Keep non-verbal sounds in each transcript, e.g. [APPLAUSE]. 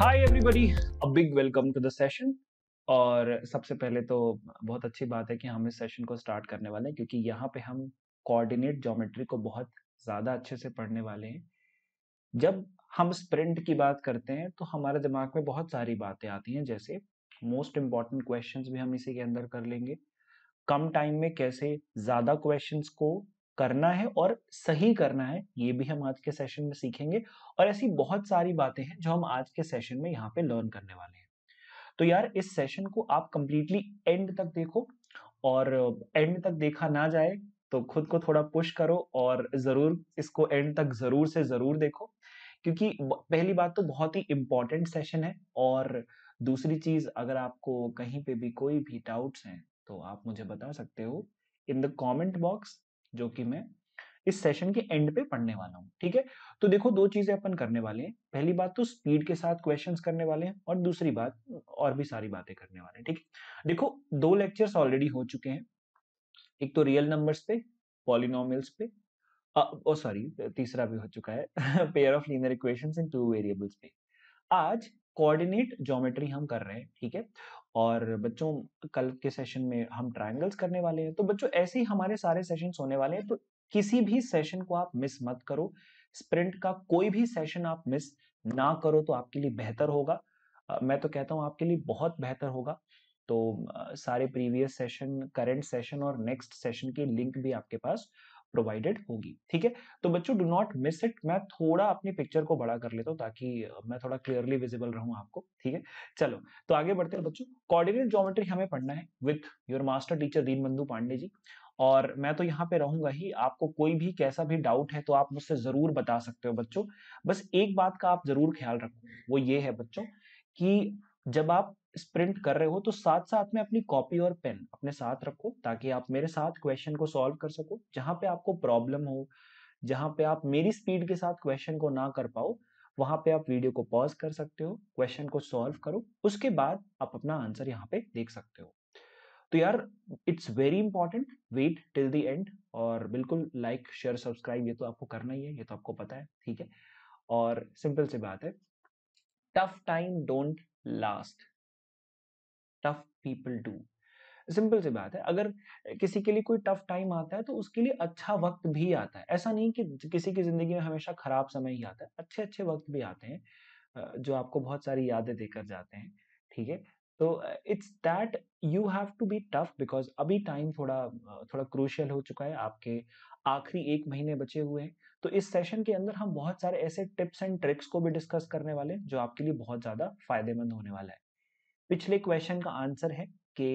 Hi everybody a big welcome to the session और सबसे पहले तो बहुत अच्छी बात है कि हम इस सेशन को स्टार्ट करने वाले हैं क्योंकि यहाँ पे हम कोऑर्डिनेट ज्योमेट्री को बहुत ज़्यादा अच्छे से पढ़ने वाले हैं जब हम स्प्रिंट की बात करते हैं तो हमारे दिमाग में बहुत सारी बातें आती हैं जैसे मोस्ट इम्पॉर्टेंट क्वेश्चन भी हम इसी के अंदर कर लेंगे कम टाइम में कैसे ज़्यादा क्वेश्चन को करना है और सही करना है ये भी हम आज के सेशन में सीखेंगे और ऐसी बहुत सारी बातें हैं जो हम आज के सेशन में यहाँ पे लर्न करने वाले हैं तो यार इस सेशन को आप कंप्लीटली एंड तक देखो और एंड तक देखा ना जाए तो खुद को थोड़ा पुश करो और जरूर इसको एंड तक जरूर से जरूर देखो क्योंकि पहली बात तो बहुत ही इम्पोर्टेंट सेशन है और दूसरी चीज अगर आपको कहीं पे भी कोई भी डाउट्स हैं तो आप मुझे बता सकते हो इन द कमेंट बॉक्स जो कि मैं इस सेशन के एंड पे पढ़ने वाला हूँ ठीक है तो देखो दो चीजें अपन करने वाले हैं पहली बात तो स्पीड के साथ क्वेश्चंस करने वाले हैं और दूसरी बात और भी सारी बातें करने वाले हैं ठीक है देखो दो लेक्चर्स ऑलरेडी हो चुके हैं एक तो रियल नंबर्स पे पॉलिनोमियल्स पे ओ सॉरी तीसरा भी हो चुका है pair of linear equation in two variables पे आज कोऑर्डिनेट ज्योमेट्री हम कर रहे हैं ठीक है और बच्चों कल के सेशन में हम ट्रायंगल्स करने वाले हैं तो बच्चों ऐसे ही हमारे सारे सेशन होने वाले हैं तो किसी भी सेशन को आप मिस मत करो स्प्रिंट का कोई भी सेशन आप मिस ना करो तो आपके लिए बेहतर होगा मैं तो कहता हूँ आपके लिए बहुत बेहतर होगा तो सारे प्रीवियस सेशन करंट सेशन और नेक्स्ट सेशन की लिंक भी आपके पास प्रोवाइडेड होगी ठीक है तो बच्चों डू नॉट मिस इट मैं थोड़ा अपनी पिक्चर को बड़ा कर लेता हूँ ताकि मैं थोड़ा क्लियरली विजिबल रहूँ आपको ठीक है चलो तो आगे बढ़ते हैं बच्चों कोऑर्डिनेट ज्योमेट्री हमें पढ़ना है with your master teacher Deenbandhu Pandey ji और मैं तो यहाँ पे रहूंगा ही आपको कोई भी कैसा भी डाउट है तो आप मुझसे जरूर बता सकते हो बच्चों बस एक बात का आप जरूर ख्याल रखो वो ये है बच्चों कि जब आप स्प्रिंट कर रहे हो तो साथ साथ में अपनी कॉपी और पेन अपने साथ रखो ताकि आप मेरे साथ क्वेश्चन को सॉल्व कर सको जहां पे आपको प्रॉब्लम हो जहां पे आप मेरी स्पीड के साथ क्वेश्चन को ना कर पाओ वहां पे आप वीडियो को पॉज कर सकते हो क्वेश्चन को सॉल्व करो उसके बाद आप अपना आंसर यहाँ पे देख सकते हो तो यार it's very important wait till the end और बिल्कुल लाइक शेयर सब्सक्राइब ये तो आपको करना ही है ये तो आपको पता है ठीक है और सिंपल सी बात है tough time don't last tough people do simple सी बात है अगर किसी के लिए कोई टफ टाइम आता है तो उसके लिए अच्छा वक्त भी आता है ऐसा नहीं कि किसी की जिंदगी में हमेशा खराब समय ही आता है अच्छे अच्छे वक्त भी आते हैं जो आपको बहुत सारी यादें देकर जाते हैं ठीक है तो it's that you have to be tough because अभी टाइम थोड़ा थोड़ा क्रूशियल हो चुका है आपके आखिरी एक महीने बचे हुए हैं तो इस सेशन के अंदर हम बहुत सारे ऐसे टिप्स एंड ट्रिक्स को भी डिस्कस करने वाले हैं जो आपके लिए बहुत ज़्यादा फायदेमंद होने वाला है पिछले क्वेश्चन का आंसर है K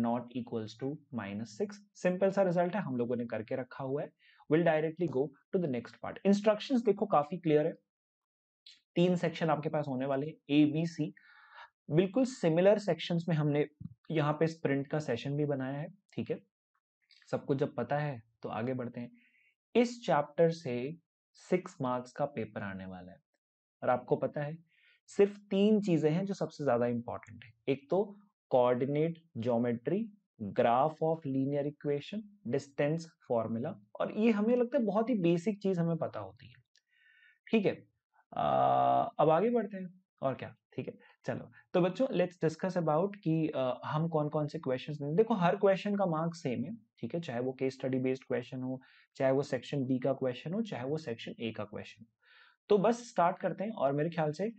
not equals to minus six simple सा रिजल्ट है हम लोगों ने करके रखा हुआ है will directly go to the next part instruction देखो काफी क्लियर है तीन सेक्शन आपके पास होने वाले ए बी सी बिल्कुल सिमिलर सेक्शंस में हमने यहाँ पे स्प्रिंट का सेशन भी बनाया है ठीक है सब कुछ जब पता है तो आगे बढ़ते हैं इस चैप्टर से सिक्स मार्क्स का पेपर आने वाला है और आपको पता है सिर्फ तीन चीजें हैं जो सबसे ज्यादा इंपॉर्टेंट है एक तो coordinate geometry graph of linear equation distance formula और ये हमें लगता है बहुत ही बेसिक चीज हमें पता होती है ठीक है अब आगे बढ़ते हैं और क्या ठीक है चलो तो बच्चों लेट्स डिस्कस अबाउट कि आ, हम कौन कौन से क्वेश्चन देखो हर क्वेश्चन का मार्क्स सेम है ठीक है चाहे वो केस स्टडी बेस्ड क्वेश्चन हो चाहे वो सेक्शन बी का क्वेश्चन हो चाहे वो सेक्शन ए का क्वेश्चन हो तो बस स्टार्ट करते हैं और मेरे ख्याल से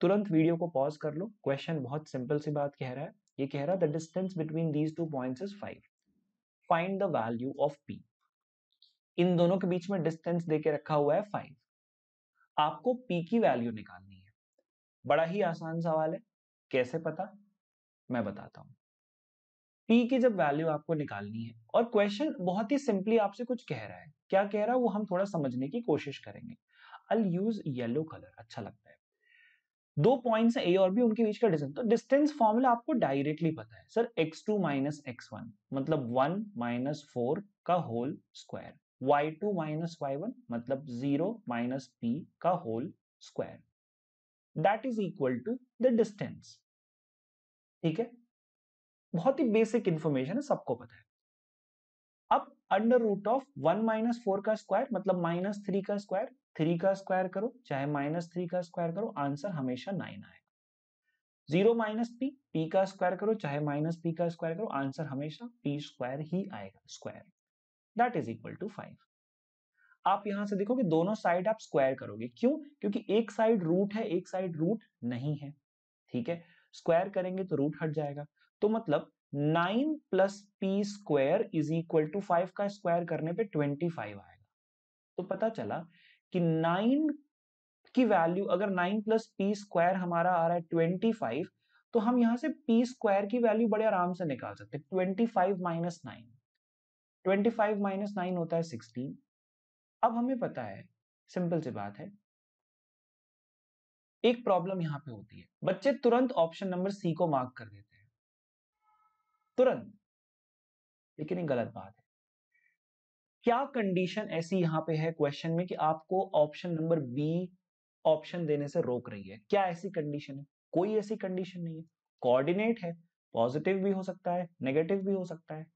तुरंत वीडियो को पॉज कर लो क्वेश्चन बहुत सिंपल सी बात कह रहा है ये कह रहा है the distance between these two point is five find the value of P इन दोनों के बीच में डिस्टेंस देके रखा हुआ है फाइव आपको पी की वैल्यू निकालनी है बड़ा ही आसान सवाल है कैसे पता मैं बताता हूं पी की जब वैल्यू आपको निकालनी है और क्वेश्चन बहुत ही सिंपली आपसे कुछ कह रहा है क्या कह रहा है वो हम थोड़ा समझने की कोशिश करेंगे आई यूज येलो कलर अच्छा लगता है दो पॉइंट्स हैं ए और बी उनके बीच का डिस्टेंस तो डिस्टेंस फॉर्मूला आपको डायरेक्टली पता है sir X two minus x one मतलब वन माइनस फोर का whole square Y two minus Y one मतलब जीरो माइनस पी का whole square that is equal to the distance ठीक है बहुत ही बेसिक इंफॉर्मेशन है सबको पता है अब under root of one minus four का स्क्वायर मतलब माइनस थ्री का स्क्वायर थ्री का स्क्वायर करो चाहे माइनस थ्री का स्क्वायर करो आंसर हमेशा नाइन आएगा जीरो माइनस पी पी का स्क्वायर करो चाहे माइनस पी का स्क्वायर करो आंसर हमेशा पी स्क्वायर ही आएगा square that is equal to five आप यहां से देखोगे दोनों साइड आप स्क्वायर करोगे क्यों क्योंकि एक साइड रूट है एक साइड रूट नहीं है ठीक है स्क्वायर करेंगे तो रूट हट जाएगा तो मतलब nine plus P square is equal to five का स्क्वायर करने पे ट्वेंटी फाइव आएगा तो पता चला कि नाइन की वैल्यू अगर नाइन प्लस पी स्क्वायर हमारा आ रहा है ट्वेंटी फाइव तो हम यहां से पी स्क्वायर की वैल्यू बड़े आराम से निकाल सकते हैं twenty five minus nine twenty five minus nine होता है सिक्सटीन अब हमें पता है सिंपल सी बात है एक प्रॉब्लम यहां पे होती है बच्चे तुरंत ऑप्शन नंबर सी को मार्क कर देते हैं तुरंत लेकिन ये गलत बात है क्या कंडीशन ऐसी यहाँ पे है क्वेश्चन में कि आपको ऑप्शन नंबर बी ऑप्शन देने से रोक रही है क्या ऐसी कंडीशन है कोई ऐसी कंडीशन नहीं है कोऑर्डिनेट है पॉजिटिव भी हो सकता है नेगेटिव भी हो सकता है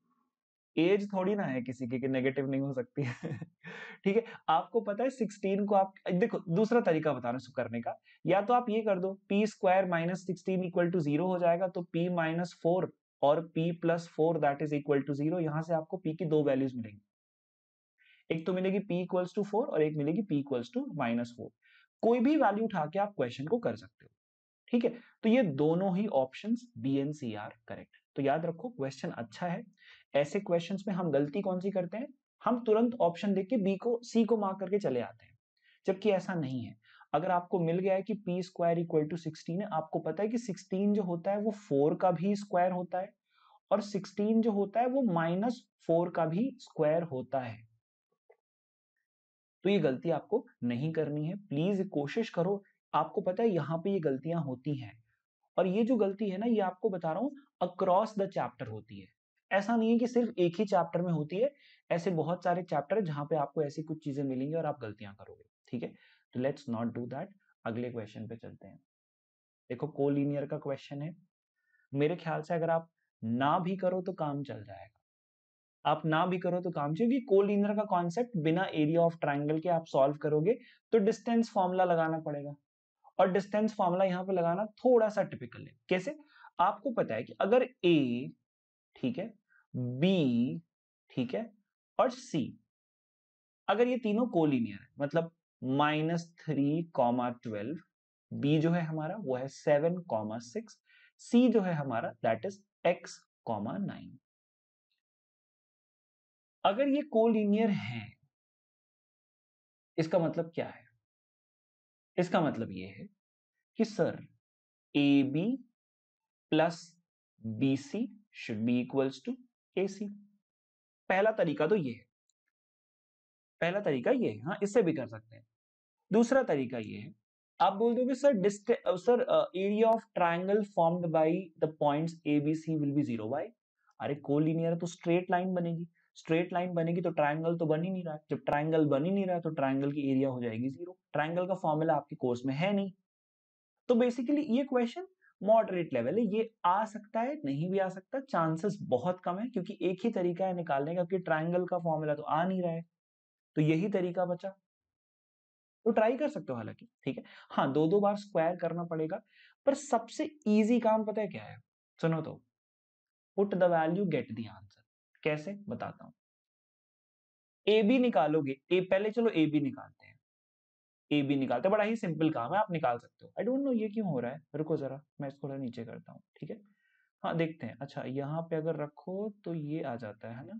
एज थोड़ी ना है किसी की कि नेगेटिव नहीं हो सकती है [LAUGHS] ठीक है आपको पता है 16 को आप देखो दूसरा तरीका बता रहे करने का या तो आप ये कर दो P square minus sixteen equal to zero हो जाएगा तो पी माइनस फोर और P plus four that is equal to zero यहां से आपको पी की दो वैल्यूज मिलेंगी एक तो मिलेगी p इक्वल्स टू फोर और एक मिलेगी p equals to minus four कोई भी वैल्यू उठा के आप क्वेश्चन को कर सकते हो ठीक है तो ये दोनों ही option B and C are correct तो याद रखो क्वेश्चन अच्छा है ऐसे क्वेश्चन में हम गलती कौन सी करते हैं हम तुरंत ऑप्शन देख के बी को सी को मार्क करके चले आते हैं जबकि ऐसा नहीं है अगर आपको मिल गया है कि P square equal to sixteen है आपको पता है कि सिक्सटीन जो होता है वो फोर का भी स्क्वायर होता है और सिक्सटीन जो होता है वो माइनस फोर का भी स्क्वायर होता है तो ये गलती आपको नहीं करनी है प्लीज कोशिश करो आपको पता है यहाँ पे ये गलतियां होती हैं और ये जो गलती है ना ये आपको बता रहा हूँ अक्रॉस द चैप्टर होती है ऐसा नहीं है कि सिर्फ एक ही चैप्टर में होती है ऐसे बहुत सारे चैप्टर जहां पे आपको ऐसी कुछ चीजें मिलेंगी और आप गलतियां करोगे ठीक है तो लेट्स नॉट डू दैट अगले क्वेश्चन पे चलते हैं देखो कोलिनियर का क्वेश्चन है मेरे ख्याल से अगर आप ना भी करो तो काम चल जाएगा आप ना भी करो तो काम क्योंकि कोलिनियर का कॉन्सेप्ट बिना एरिया ऑफ ट्राइंगल के आप सॉल्व करोगे तो डिस्टेंस फॉर्मूला लगाना पड़ेगा और डिस्टेंस फॉर्मूला यहाँ पे लगाना थोड़ा सा टिपिकल है कैसे आपको पता है कि अगर ए ठीक है बी ठीक है और सी अगर ये तीनों कोलिनियर है मतलब minus three comma twelve B जो है हमारा वो है सेवन कॉमा सिक्स सी जो है हमारा that is X comma nine अगर ये कोलिनियर है इसका मतलब क्या है इसका मतलब ये है कि sir A B plus B C should be equals to A C पहला तरीका तो ये है पहला तरीका ये है हाँ इससे भी कर सकते हैं दूसरा तरीका ये है आप बोल दोगे सर डिस्ट sir area of triangle formed by the points A B C will be zero by are collinear है तो स्ट्रेट लाइन बनेगी स्ट्रेट लाइन बनेगी तो ट्राइंगल तो बन ही नहीं रहा है जब ट्राइंगल बन ही नहीं रहा है तो ट्राइंगल की एरिया हो जाएगी जीरो ट्राइंगल का फॉर्मूला आपके कोर्स में है नहीं तो बेसिकली ये क्वेश्चन मॉडरेट लेवल है ये आ सकता है नहीं भी आ सकता चांसेस बहुत कम है क्योंकि एक ही तरीका है निकालने का क्योंकि ट्राइंगल का फॉर्मूला तो आ नहीं रहा है तो यही तरीका बचा तो ट्राई कर सकते हो हालांकि ठीक है हाँ दो दो बार स्क्वायर करना पड़ेगा पर सबसे इजी काम पता है क्या है सुनो तो put the value get the answer कैसे बताता हूं ए बी निकालोगे ए पहले चलो ए बी निकालते हैं ए बी निकालते हैं बड़ा ही सिंपल काम है आप निकाल सकते हो आई डोंट नो ये क्यों हो रहा है रुको जरा मैं इसको थोड़ा नीचे करता हूँ ठीक है हाँ देखते हैं अच्छा यहाँ पे अगर रखो तो ये आ जाता है ना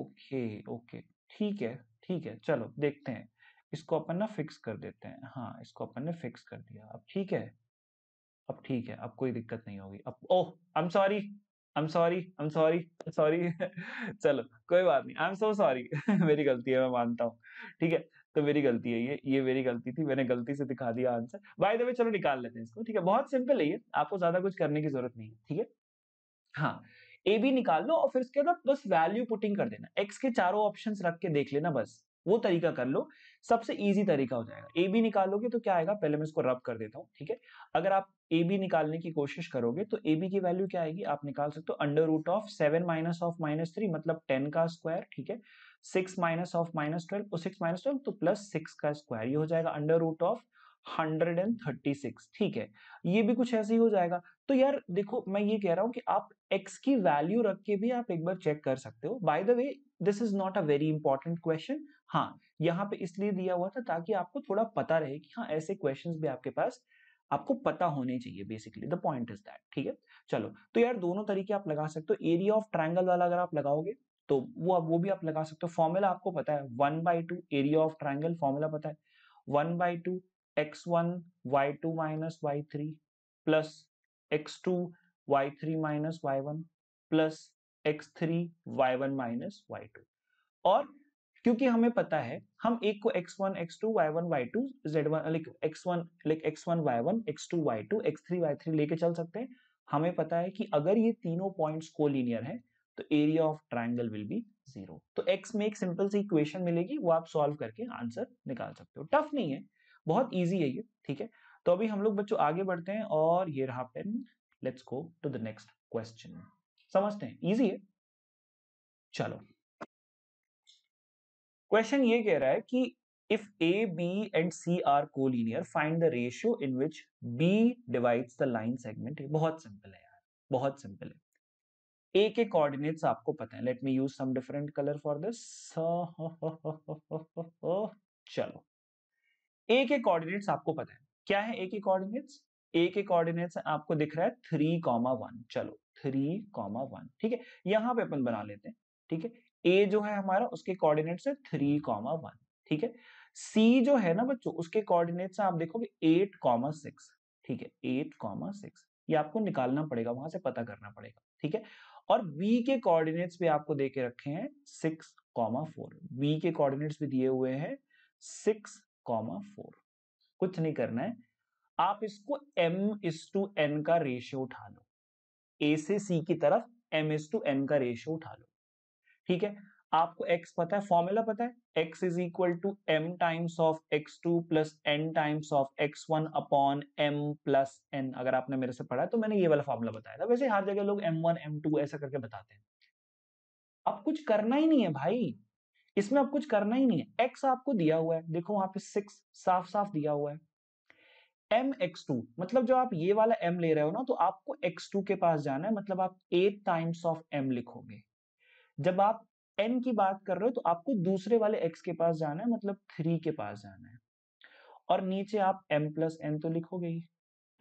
ओके ओके ठीक है ठीक है चलो देखते हैं इसको अपन ना फिक्स कर देते हैं हाँ इसको अपन ने फिक्स कर दिया अब ठीक है अब ठीक है अब कोई दिक्कत नहीं होगी अब oh I am sorry I am sorry I am sorry sorry चलो कोई बात नहीं आई एम सो सॉरी मेरी गलती है मैं मानता हूँ ठीक है तो मेरी गलती है ये ये मेरी गलती थी मैंने गलती से दिखा दिया आंसर बाय द वे चलो निकाल लेते हैं इसको ठीक है बहुत सिंपल है ये आपको ज्यादा कुछ करने की जरूरत नहीं है ठीक है हाँ ए बी निकाल लो और फिर उसके बाद बस वैल्यू पुटिंग कर देना एक्स के चारों ऑप्शन रख के देख लेना बस वो तरीका कर लो सबसे ईजी तरीका हो जाएगा ए बी निकालोगे तो क्या आएगा पहले मैं इसको रब कर देता हूँ ठीक है अगर आप ए बी निकालने की कोशिश करोगे तो ए बी की वैल्यू क्या आएगी आप निकाल सकते हो under root of seven minus of minus three मतलब टेन का स्क्वायर ठीक है six minus of minus twelve six minus twelve तो प्लस सिक्स का स्क्वायर ये हो जाएगा अंडर रूट ऑफ 136 ठीक है ये भी कुछ ऐसे ही हो जाएगा तो यार देखो मैं ये कह रहा हूं कि आप x की वैल्यू रख के भी आप एक बार चेक कर सकते हो by the way this is not a very important question हाँ यहाँ पे इसलिए दिया हुआ था ताकि आपको थोड़ा पता रहे कि हाँ ऐसे क्वेश्चन भी आपके पास आपको पता होने चाहिए basically the point is that ठीक है चलो तो यार दोनों तरीके आप लगा सकते हो एरिया ऑफ ट्राइंगल वाला अगर आप लगाओगे तो वो आप वो भी आप लगा सकते हो फॉर्मूला आपको पता है one by two area of triangle formula पता है one by two x one y two minus y three plus x two y three minus Y one plus x three y one minus y two और क्योंकि हमें पता है हम एक को x1 x2 y1 y2 z1 like one like y two x three y three लेके चल सकते हैं हमें पता है कि अगर ये तीनों पॉइंट्स लीनियर है तो area of triangle will be zero तो x में एक सिंपल सी इक्वेशन मिलेगी वो आप सॉल्व करके आंसर निकाल सकते हो टफ नहीं है बहुत ईजी है ये ठीक है तो अभी हम लोग बच्चों आगे बढ़ते हैं और ये रहा pen let's go to the next question समझते हैं ईजी है चलो क्वेश्चन ये कह रहा है कि if a b and c are collinear find the ratio in which b divides the line segment बहुत सिंपल है यार बहुत सिंपल है a के कोऑर्डिनेट्स आपको पता है let me use some different colour for this चलो a के कोऑर्डिनेट्स आपको पता है क्या है a के कोऑर्डिनेट्स a के कोऑर्डिनेट्स आपको दिख रहा है थ्री कॉमा वन चलो थ्री कॉमा वन ठीक है यहां पे अपन बना लेते हैं ठीक है ए जो है हमारा उसके कोऑर्डिनेट है थ्री कॉमा वन ठीक है सी जो है ना बच्चों उसके कोऑर्डिनेट से आप देखोगे एट कॉमा सिक्स ठीक है एट कॉमा सिक्स ये आपको निकालना पड़ेगा वहां से पता करना पड़ेगा ठीक है और बी के कोऑर्डिनेट्स भी आपको दे के रखे हैं सिक्स कॉमा फोर बी के कोऑर्डिनेट्स भी दिए हुए हैं सिक्स कॉमा फोर कुछ नहीं करना है आप इसको एम इस टू एन का रेशियो उठा लो ए से सी की तरफ एम इस टू एन का रेशियो उठा लो ठीक है आपको x पता है फॉर्मूला पता है x is equal to M times of x two plus n times of x one upon M plus n अगर आपने मेरे से पढ़ा है तो मैंने ये वाला फॉर्मूला बताया था वैसे हर जगह लोग एम वन एम टू ऐसा करके बताते हैं अब कुछ करना ही नहीं है भाई इसमें अब कुछ करना ही नहीं है x आपको दिया हुआ है देखो वहां पे सिक्स साफ साफ दिया हुआ है एम एक्स टू मतलब जो आप ये वाला m ले रहे हो ना तो आपको x2 के पास जाना है मतलब आप एट टाइम्स ऑफ m लिखोगे जब आप एन की बात कर रहे हो तो आपको दूसरे वाले एक्स के पास जाना है मतलब थ्री के पास जाना है और नीचे आप एम प्लस एन तो लिखोगे ही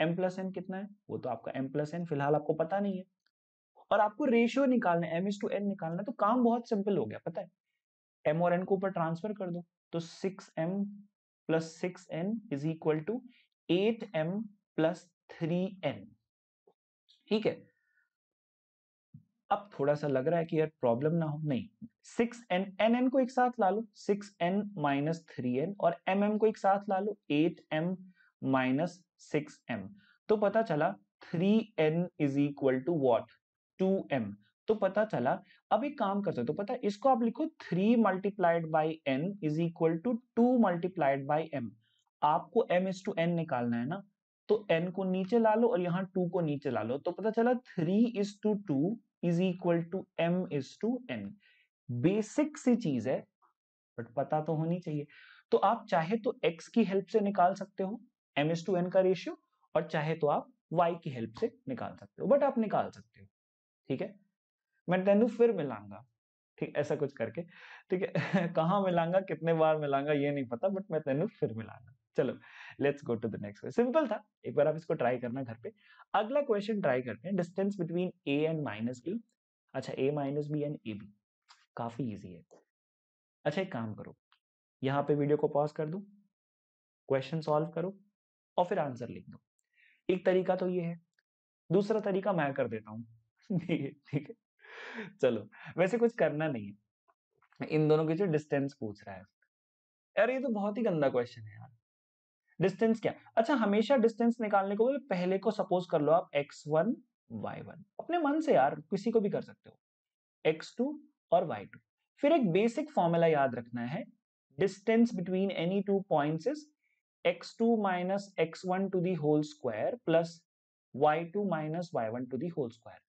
एम प्लस एन कितना है वो तो आपका एम प्लस एन फिलहाल आपको पता नहीं है और आपको रेशियो निकालना है एम इज टू एन निकालना है तो काम बहुत सिंपल हो गया पता है एम और एन को ऊपर ट्रांसफर कर दो तो six m plus six n is equal to eight m plus three n ठीक है अब थोड़ा सा लग रहा है कि यार प्रॉब्लम ना हो नहीं सिक्स एन एन एन को एक साथ ला लो six N minus three n और एम एम को एक साथ ला लो eight m minus six m तो पता चला three n is equal to what two m तो पता चला अब एक काम कर सकते हो तो पता इसको आप लिखो three multiplied by n is equal to two multiplied by m आपको एम इज टू एन निकालना है ना तो एन को नीचे ला लो और यहाँ टू को नीचे ला लो तो पता चला three is to two is equal to M is to n basic सी चीज है बट पता तो होनी चाहिए तो आप चाहे तो x की हेल्प से निकाल सकते हो एम इज टू एन का रेशियो और चाहे तो आप y की हेल्प से निकाल सकते हो बट आप निकाल सकते हो ठीक है मैं तेनू फिर मिलाऊंगा ठीक ऐसा कुछ करके ठीक है [LAUGHS] कहाँ मिलाऊंगा कितने बार मिलाऊंगा ये नहीं पता बट मैं तेनू फिर मिलाऊंगा चलो let's go to the next question simple था एक बार आप इसको ट्राई करना घर पे अगला क्वेश्चन ट्राई करते हैं distance between A and minus B अच्छा A minus B and A B काफी इजी है अच्छा एक काम करो यहाँ पे वीडियो को पॉज कर दो क्वेश्चन सॉल्व करो और फिर आंसर लिख दो एक तरीका तो ये है दूसरा तरीका मैं कर देता हूँ [LAUGHS] ठीक है चलो वैसे कुछ करना नहीं है इन दोनों के जो डिस्टेंस पूछ रहा है यार ये तो बहुत ही गंदा क्वेश्चन है यार डिस्टेंस क्या अच्छा हमेशा डिस्टेंस निकालने को पहले को सपोज कर लो आप एक्स वन वाई वन अपने मन से यार किसी को भी कर सकते हो एक्स टू और वाई टू फिर एक बेसिक फॉर्मूला याद रखना है distance between any two points is x two minus x one to the whole square plus Y two minus Y one to the whole square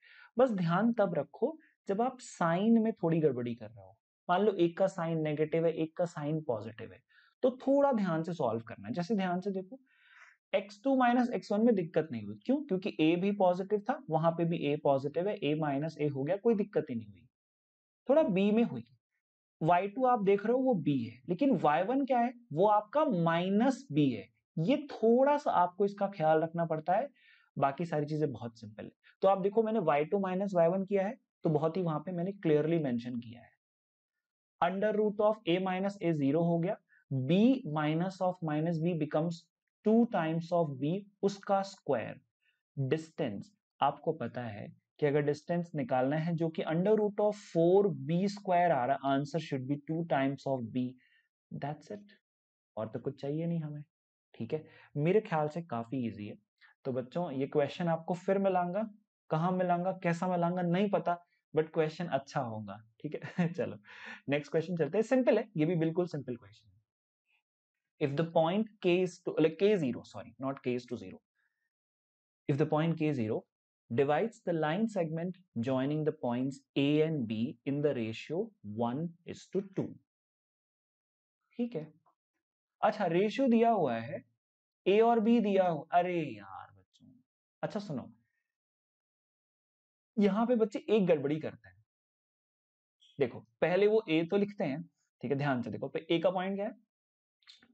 बस ध्यान तब रखो जब आप साइन में थोड़ी गड़बड़ी कर रहे हो मान लो एक का साइन नेगेटिव है एक का साइन पॉजिटिव है तो थोड़ा ध्यान से सॉल्व करना जैसे ध्यान से देखो x two minus x one में दिक्कत नहीं हुई क्यों क्योंकि ए भी पॉजिटिव था वहां पे भी ए पॉजिटिव है ए माइनस ए हो गया कोई दिक्कत ही नहीं हुई थोड़ा बी में हुई y2 आप देख रहे हो वो बी है लेकिन वाई वन क्या है वो आपका माइनस बी है ये थोड़ा सा आपको इसका ख्याल रखना पड़ता है बाकी सारी चीजें बहुत सिंपल है तो आप देखो मैंने y two minus Y one किया है तो बहुत ही वहां पे मैंने क्लियरली मेंशन किया है under root of A minus A zero हो गया b minus of minus b becomes two times of b उसका स्क्वायर डिस्टेंस आपको पता है कि अगर डिस्टेंस निकालना है जो कि under root of four B square आ रहा answer should be two times of B that's it और तो कुछ चाहिए नहीं हमें ठीक है मेरे ख्याल से काफी इजी है तो बच्चों ये क्वेश्चन आपको फिर मिलाऊंगा कहाँ मिलाऊंगा कैसा मिलाऊंगा नहीं पता बट क्वेश्चन अच्छा होगा ठीक है [LAUGHS] चलो नेक्स्ट क्वेश्चन चलते हैं सिंपल है ये भी बिल्कुल सिंपल क्वेश्चन है if the point k is to like k zero, sorry not k is to zero. if the point k zero divides the line segment joining the points a and b in the ratio 1 is to 2 ठीक है अच्छा ratio दिया हुआ है ए और B दिया हुआ अरे यार बच्चों अच्छा सुनो यहां पे बच्चे एक गड़बड़ी करते हैं देखो पहले वो ए तो लिखते हैं ठीक है ध्यान से देखो ए का पॉइंट क्या है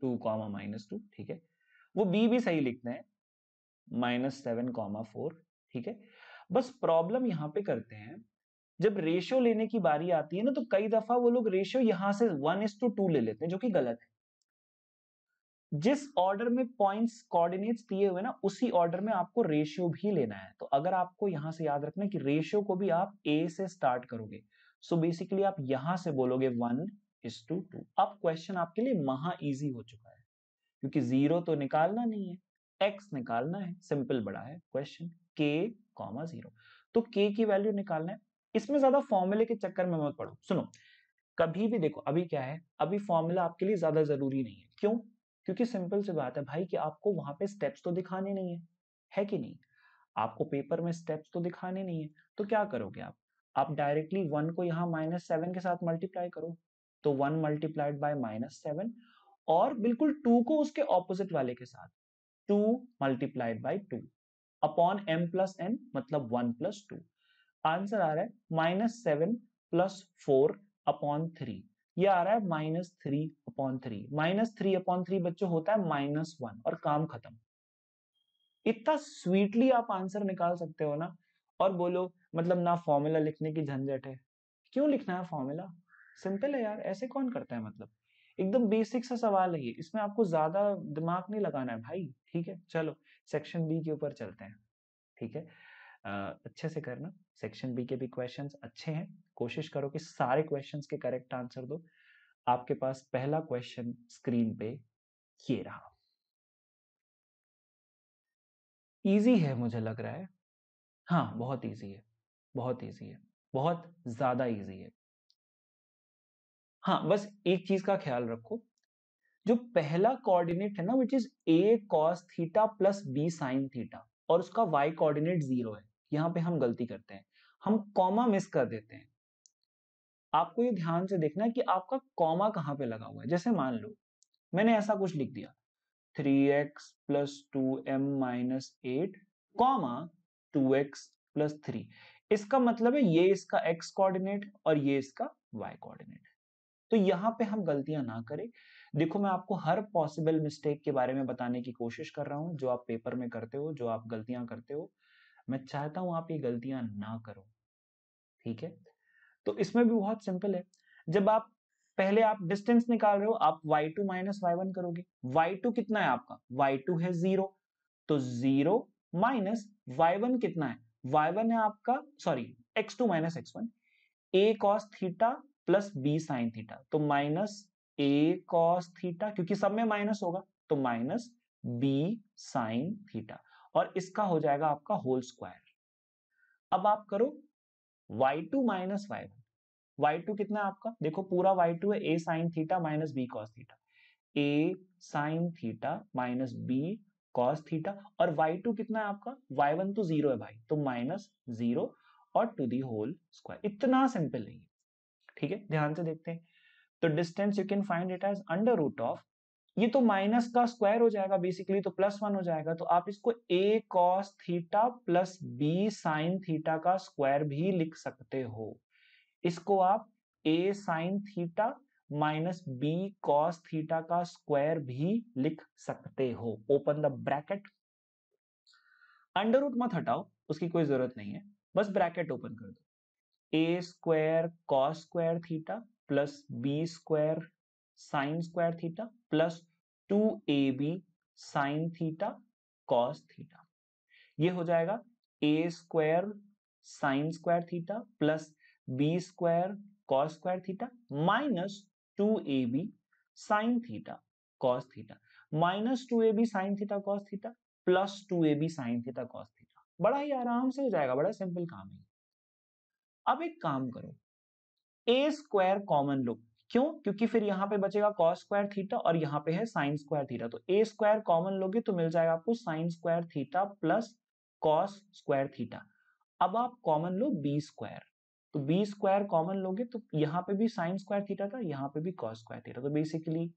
टू कॉमा माइनस टू ठीक है वो बी भी सही लिखते हैं माइनस सेवन कॉमा फोर ठीक है बस प्रॉब्लम यहाँ पे करते हैं जब रेशियो लेने की बारी आती है ना तो कई दफा वो लोग रेशियो यहां से वन इज टू टू ले लेते हैं जो कि गलत है जिस ऑर्डर में पॉइंट्स कोऑर्डिनेट्स दिए हुए ना उसी ऑर्डर में आपको रेशियो भी लेना है तो अगर आपको यहां से याद रखना कि रेशियो को भी आप ए से स्टार्ट करोगे सो so बेसिकली आप यहां से बोलोगे वन इज टू टू अब क्वेश्चन आपके लिए महा इजी हो चुका है क्योंकि जीरो तो निकालना नहीं है एक्स निकालना है सिंपल बड़ा है क्वेश्चन के कॉमा जीरो तो के की वैल्यू निकालना है इसमें ज्यादा फॉर्मूले के चक्कर में मत पड़ो सुनो कभी भी देखो अभी क्या है अभी फॉर्मूला आपके लिए ज्यादा जरूरी नहीं है क्यों क्योंकि सिंपल से बात है भाई कि आपको वहां पे स्टेप्स तो दिखाने नहीं है है कि नहीं आपको पेपर में स्टेप्स तो दिखाने नहीं है तो क्या करोगे आप आप डायरेक्टली वन को यहाँ माइनस सेवन के साथ मल्टीप्लाई करो तो one multiplied by minus seven और बिल्कुल टू को उसके ऑपोजिट वाले के साथ two multiplied by two upon M plus n मतलब वन प्लस टू आंसर आ रहा है minus seven plus four upon three ये आ रहा है minus three upon three minus three upon three बच्चों होता है माइनस वन और काम खत्म इतना स्वीटली आप आंसर निकाल सकते हो ना और बोलो मतलब ना फॉर्मूला लिखने की झंझट है क्यों लिखना है फॉर्मूला सिंपल है यार ऐसे कौन करता है मतलब एकदम बेसिक सा सवाल है ये इसमें आपको ज्यादा दिमाग नहीं लगाना है भाई ठीक है चलो सेक्शन बी के ऊपर चलते हैं ठीक है Uh, अच्छे से करना सेक्शन बी के भी क्वेश्चन अच्छे हैं कोशिश करो कि सारे क्वेश्चन के करेक्ट आंसर दो आपके पास पहला क्वेश्चन स्क्रीन पे ये रहा इजी है मुझे लग रहा है हाँ बहुत इजी है बहुत इजी है बहुत ज्यादा इजी है हाँ बस एक चीज का ख्याल रखो जो पहला कोऑर्डिनेट है ना which is A cos theta plus B sine theta और उसका वाई कोऑर्डिनेट जीरो है यहाँ पे हम गलती करते हैं हम कॉमा मिस कर देते हैं आपको ये ध्यान से देखना है कि आपका कॉमा कहाँ पे लगा हुआ है जैसे मान लो मैंने ऐसा कुछ लिख दिया three x plus two m minus eight comma two x plus three इसका मतलब है ये इसका एक्स कोऑर्डिनेट और ये इसका वाई कोऑर्डिनेट तो यहाँ पे हम गलतियां ना करें देखो मैं आपको हर पॉसिबल मिस्टेक के बारे में बताने की कोशिश कर रहा हूँ जो आप पेपर में करते हो जो आप गलतियां करते हो मैं चाहता हूं आप ये गलतियां ना करो ठीक है तो इसमें भी बहुत सिंपल है जब आप पहले आप डिस्टेंस निकाल रहे हो आप y2 टू माइनस वाई करोगे y2 कितना है आपका y2 है जीरो तो जीरो माइनस y1 कितना है y1 है आपका sorry x2 two minus x one A cos theta plus B sine theta तो माइनस ए कॉस थीटा क्योंकि सब में माइनस होगा तो माइनस बी साइन थीटा और इसका हो जाएगा आपका होल स्क्वायर अब आप करो y2 two minus y y two कितना है आपका देखो पूरा y2 टू है A sine theta minus B cos theta A sine theta minus B cos theta और y2 कितना है आपका y1 तो जीरो है भाई तो माइनस जीरो और टू दी होल स्क्वायर इतना सिंपल है ठीक है ध्यान से देखते हैं तो distance you can find it as under root of ये तो माइनस का स्क्वायर हो जाएगा बेसिकली तो प्लस वन हो जाएगा तो आप इसको A cos theta plus B sine theta का स्क्वायर भी लिख सकते हो इसको आप A sine theta minus B cos theta का स्क्वायर भी लिख सकते हो open the bracket under root मत हटाओ उसकी कोई जरूरत नहीं है बस ब्रैकेट ओपन कर दो A square cos square theta plus B square sine square theta plus two A B sine theta cos theta ये हो जाएगा A square sine square theta plus B square cos square theta minus two A B sine theta cos theta minus two A B sine theta cos theta plus two A B sine theta cos theta बड़ा ही आराम से हो जाएगा बड़ा simple काम है अब एक काम करो ए स्क्वायर कॉमन लो क्यों क्योंकि फिर यहां पे बचेगा कॉस स्क्वायर थीटा और यहां पे है साइन स्क्वायर थीटा तो ए स्क्वायर कॉमन लोगे तो मिल जाएगा आपको sine square theta plus cos square theta अब आप कॉमन लो बी स्क्वायर तो बी स्क्वायर कॉमन लोगे तो यहां पे भी साइन स्क्वायर थीटा था यहाँ पे भी कॉस स्क्वायर थीटा तो basically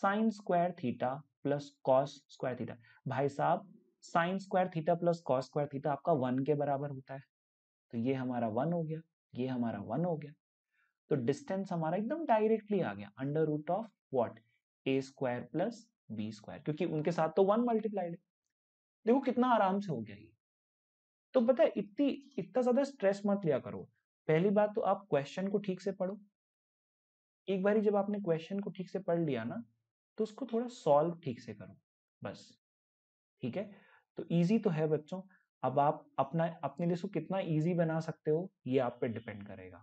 sine square theta plus cos square theta भाई साहब sine square theta plus cos square theta आपका वन के बराबर होता है तो ये हमारा वन हो गया ये हमारा वन हो गया तो डिस्टेंस हमारा एकदम डायरेक्टली आ गया under root of what A square plus B square क्योंकि उनके साथ तो वन मल्टीप्लाइड है देखो कितना आराम से हो गया ये तो पता है इतनी इतना ज्यादा स्ट्रेस मत लिया करो पहली बात तो आप क्वेश्चन को ठीक से पढ़ो एक बार जब आपने क्वेश्चन को ठीक से पढ़ लिया ना तो उसको थोड़ा सॉल्व ठीक से करो बस ठीक है तो इजी तो है बच्चों अब आप अपना अपने लिए इसको कितना ईजी बना सकते हो ये आप पे डिपेंड करेगा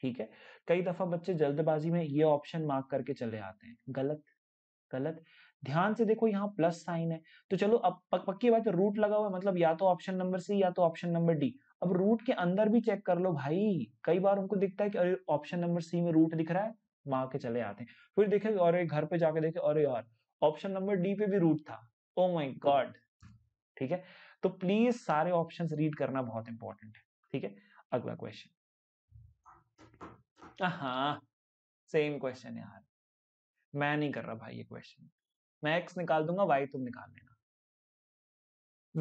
ठीक है कई दफा बच्चे जल्दबाजी में ये ऑप्शन मार्क करके चले आते हैं गलत गलत ध्यान से देखो यहाँ प्लस साइन है तो चलो अब पक, पक्की बात है रूट लगा हुआ है मतलब या तो ऑप्शन नंबर सी या तो ऑप्शन नंबर डी अब रूट के अंदर भी चेक कर लो भाई कई बार उनको दिखता है कि अरे ऑप्शन नंबर सी में रूट दिख रहा है मार के चले आते हैं फिर देखे और घर पे जाके देखे अरे यार ऑप्शन नंबर डी पे भी रूट था ओ माई गॉड ठीक है तो प्लीज सारे ऑप्शंस रीड करना बहुत इंपॉर्टेंट है ठीक है अगला क्वेश्चन हाँ सेम क्वेश्चन यार मैं नहीं कर रहा भाई ये क्वेश्चन मैं एक्स निकाल दूंगा वाई तुम निकाल लेना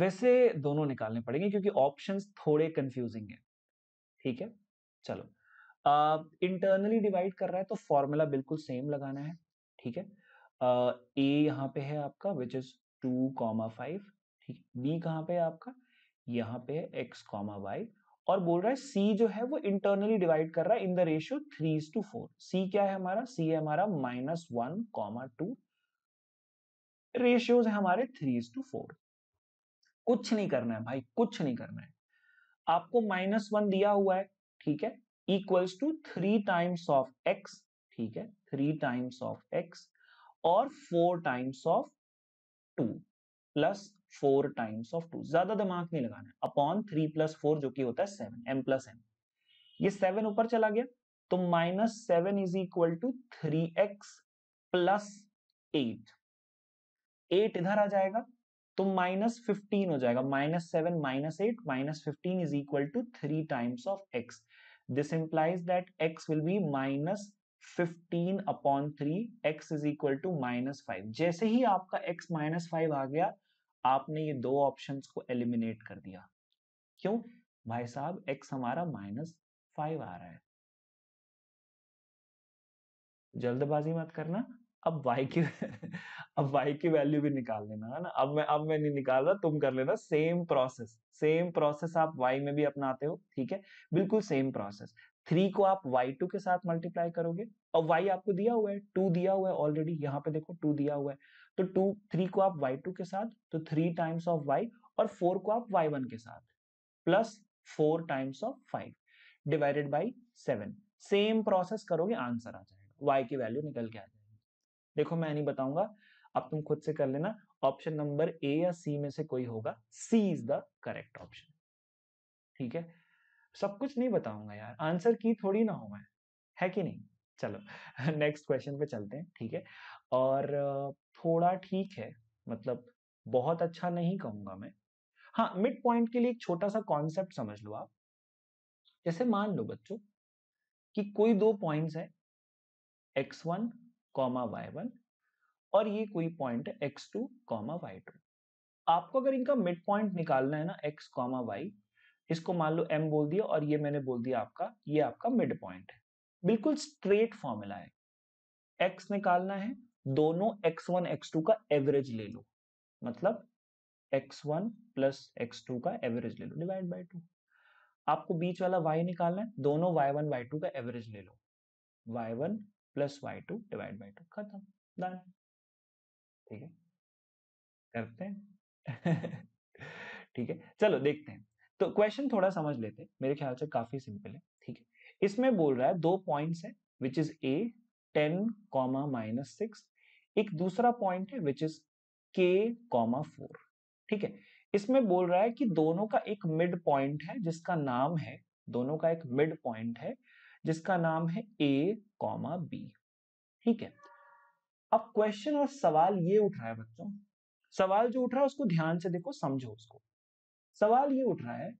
वैसे दोनों निकालने पड़ेंगे क्योंकि ऑप्शंस थोड़े कंफ्यूजिंग है ठीक है चलो इंटरनली डिवाइड कर रहा है तो फॉर्मूला बिल्कुल सेम लगाना है ठीक है ए uh, यहाँ पे है आपका which is two comma five ठीक बी कहाँ पे है आपका यहाँ पे है एक्स कॉमा वाई और बोल रहा है सी जो है वो इंटरनली डिवाइड कर रहा है in the ratio three to four C क्या है हमारा सी है हमारा minus one comma two ratios है हमारे थ्री टू फोर कुछ नहीं करना है भाई कुछ नहीं करना है आपको माइनस वन दिया हुआ है ठीक है equals to three times of x ठीक है थ्री टाइम्स ऑफ एक्स और four times of two plus four times of two ज्यादा दिमाग नहीं लगाना है अपॉन थ्री प्लस फोर जो कि होता है सेवन एम प्लस एम ये सेवन ऊपर चला गया तो minus seven is equal to three x plus eight eight इधर आ जाएगा तो माइनस फिफ्टीन हो जाएगा minus seven minus eight minus fifteen is equal to three times of x this implies that x will be minus fifteen upon three x is equal to minus five जैसे ही आपका x minus five आ गया आपने ये दो options को eliminate कर दिया क्यों भाई साहब एक्स हमारा माइनस फाइव आ रहा है जल्दबाजी मत करना अब वाई की [LAUGHS] अब वाई की वैल्यू भी निकाल लेना है ना अब मैं अब मैं नहीं निकाल रहा तुम कर लेना सेम प्रोसेस सेम प्रोसेस आप वाई में भी अपनाते हो ठीक है बिल्कुल सेम प्रोसेस थ्री को आप वाई टू के साथ मल्टीप्लाई करोगे और वाई आपको दिया हुआ है टू दिया हुआ है ऑलरेडी यहाँ पे देखो टू दिया हुआ है तो टू थ्री को आप वाई टू के साथ तो थ्री टाइम्स ऑफ वाई और फोर को आप वाई वन के साथ plus four times of five divided by seven same process करोगे आंसर आ जाएगा y की वैल्यू निकल के आ जाएगी देखो मैं नहीं बताऊंगा अब तुम खुद से कर लेना ऑप्शन नंबर ए या सी में से कोई होगा C is the correct option ठीक है सब कुछ नहीं बताऊंगा यार आंसर की थोड़ी ना हो मैं है कि नहीं चलो नेक्स्ट [LAUGHS] क्वेश्चन पे चलते हैं ठीक है और थोड़ा ठीक है मतलब बहुत अच्छा नहीं कहूंगा मैं हाँ मिड पॉइंट के लिए एक छोटा सा कॉन्सेप्ट समझ लो आप जैसे मान लो बच्चों कि कोई दो पॉइंट्स है x one comma y one और ये कोई पॉइंट है x two comma y two आपको अगर इनका मिड पॉइंट निकालना है ना एक्स कॉमा वाई इसको मान लो एम बोल दिया और ये मैंने बोल दिया आपका ये आपका मिड पॉइंट है बिल्कुल स्ट्रेट फॉर्मूला है एक्स निकालना है दोनों x1 x2 का एवरेज ले लो मतलब x1 वन प्लस एक्स का एवरेज ले लो डिवाइड बाई टू आपको बीच वाला y निकालना है दोनों y1 y2 का एवरेज ले लो y1 one plus Y two divide by two खत्म ठीक है करते हैं [LAUGHS] ठीक है चलो देखते हैं तो क्वेश्चन थोड़ा समझ लेते हैं मेरे ख्याल से काफी सिंपल है ठीक है इसमें बोल रहा है दो पॉइंट्स है which is A ten comma minus six एक दूसरा पॉइंट है which is K comma four ठीक है इसमें बोल रहा है कि दोनों का एक मिड पॉइंट है जिसका नाम है दोनों का एक मिड पॉइंट है जिसका नाम है ए कॉमा बी ठीक है अब क्वेश्चन और सवाल ये उठ रहा है बच्चों सवाल जो उठ रहा है उसको ध्यान से देखो समझो उसको सवाल ये उठ रहा है